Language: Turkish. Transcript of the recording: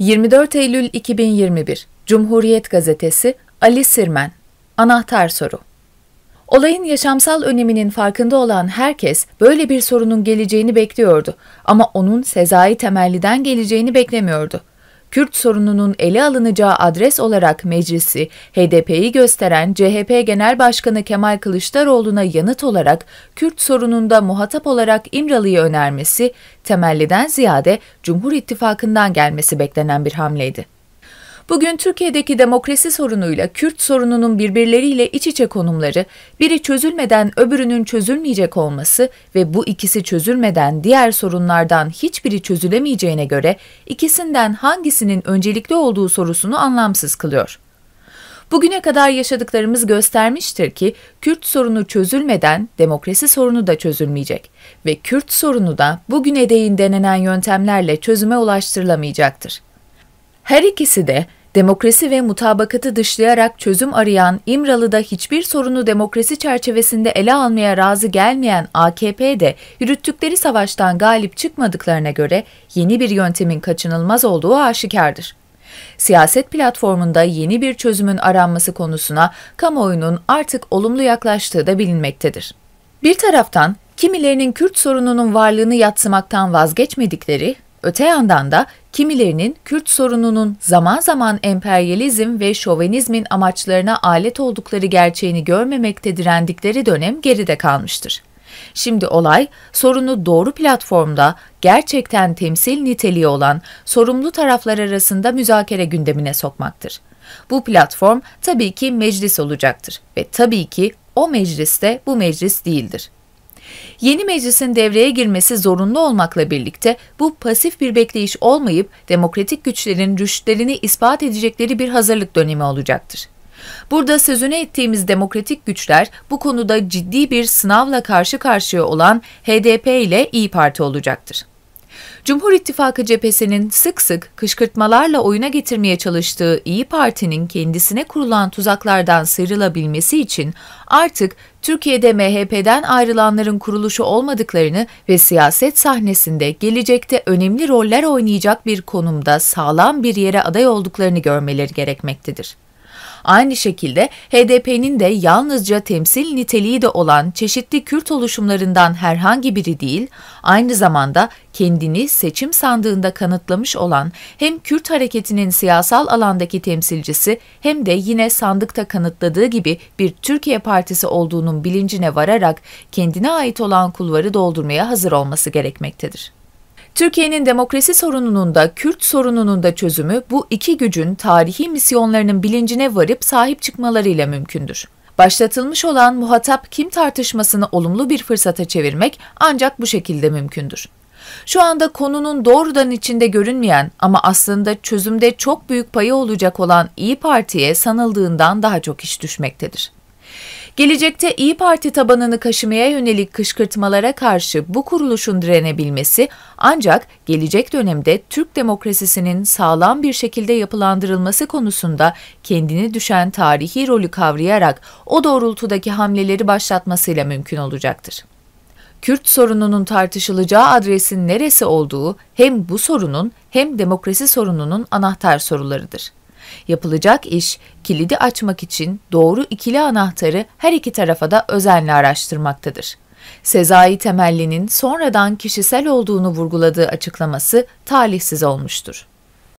24 Eylül 2021 Cumhuriyet Gazetesi Ali Sirmen Anahtar soru Olayın yaşamsal öneminin farkında olan herkes böyle bir sorunun geleceğini bekliyordu ama onun Sezai Temelli'den geleceğini beklemiyordu. Kürt sorununun ele alınacağı adres olarak meclisi HDP'yi gösteren CHP Genel Başkanı Kemal Kılıçdaroğlu'na yanıt olarak Kürt sorununda muhatap olarak İmralı'yı önermesi temelliden ziyade Cumhur İttifakı'ndan gelmesi beklenen bir hamleydi. Bugün Türkiye'deki demokrasi sorunuyla Kürt sorununun birbirleriyle iç içe konumları, biri çözülmeden öbürünün çözülmeyecek olması ve bu ikisi çözülmeden diğer sorunlardan hiçbiri çözülemeyeceğine göre ikisinden hangisinin öncelikli olduğu sorusunu anlamsız kılıyor. Bugüne kadar yaşadıklarımız göstermiştir ki Kürt sorunu çözülmeden demokrasi sorunu da çözülmeyecek ve Kürt sorunu da bugüne değin denenen yöntemlerle çözüme ulaştırılamayacaktır. Her ikisi de Demokrasi ve mutabakatı dışlayarak çözüm arayan, İmralı'da hiçbir sorunu demokrasi çerçevesinde ele almaya razı gelmeyen AKP de yürüttükleri savaştan galip çıkmadıklarına göre yeni bir yöntemin kaçınılmaz olduğu aşikardır. Siyaset platformunda yeni bir çözümün aranması konusuna kamuoyunun artık olumlu yaklaştığı da bilinmektedir. Bir taraftan kimilerinin Kürt sorununun varlığını yatsımaktan vazgeçmedikleri, Öte yandan da kimilerinin Kürt sorununun zaman zaman emperyalizm ve şovenizmin amaçlarına alet oldukları gerçeğini görmemekte direndikleri dönem geride kalmıştır. Şimdi olay sorunu doğru platformda gerçekten temsil niteliği olan sorumlu taraflar arasında müzakere gündemine sokmaktır. Bu platform tabii ki meclis olacaktır ve tabii ki o mecliste bu meclis değildir. Yeni meclisin devreye girmesi zorunlu olmakla birlikte bu pasif bir bekleyiş olmayıp demokratik güçlerin rüştlerini ispat edecekleri bir hazırlık dönemi olacaktır. Burada sözünü ettiğimiz demokratik güçler bu konuda ciddi bir sınavla karşı karşıya olan HDP ile İyi Parti olacaktır. Cumhur İttifakı cephesinin sık sık kışkırtmalarla oyuna getirmeye çalıştığı İyi Parti'nin kendisine kurulan tuzaklardan sıyrılabilmesi için artık Türkiye'de MHP'den ayrılanların kuruluşu olmadıklarını ve siyaset sahnesinde gelecekte önemli roller oynayacak bir konumda sağlam bir yere aday olduklarını görmeleri gerekmektedir. Aynı şekilde HDP'nin de yalnızca temsil niteliği de olan çeşitli Kürt oluşumlarından herhangi biri değil, aynı zamanda kendini seçim sandığında kanıtlamış olan hem Kürt hareketinin siyasal alandaki temsilcisi hem de yine sandıkta kanıtladığı gibi bir Türkiye Partisi olduğunun bilincine vararak kendine ait olan kulvarı doldurmaya hazır olması gerekmektedir. Türkiye'nin demokrasi sorununun da Kürt sorununun da çözümü bu iki gücün tarihi misyonlarının bilincine varıp sahip çıkmalarıyla mümkündür. Başlatılmış olan muhatap kim tartışmasını olumlu bir fırsata çevirmek ancak bu şekilde mümkündür. Şu anda konunun doğrudan içinde görünmeyen ama aslında çözümde çok büyük payı olacak olan İyi Parti'ye sanıldığından daha çok iş düşmektedir. Gelecekte İyi Parti tabanını kaşımaya yönelik kışkırtmalara karşı bu kuruluşun direnebilmesi ancak gelecek dönemde Türk demokrasisinin sağlam bir şekilde yapılandırılması konusunda kendini düşen tarihi rolü kavrayarak o doğrultudaki hamleleri başlatmasıyla mümkün olacaktır. Kürt sorununun tartışılacağı adresin neresi olduğu hem bu sorunun hem demokrasi sorununun anahtar sorularıdır. Yapılacak iş kilidi açmak için doğru ikili anahtarı her iki tarafa da özenle araştırmaktadır. Sezai Temelli'nin sonradan kişisel olduğunu vurguladığı açıklaması talihsiz olmuştur.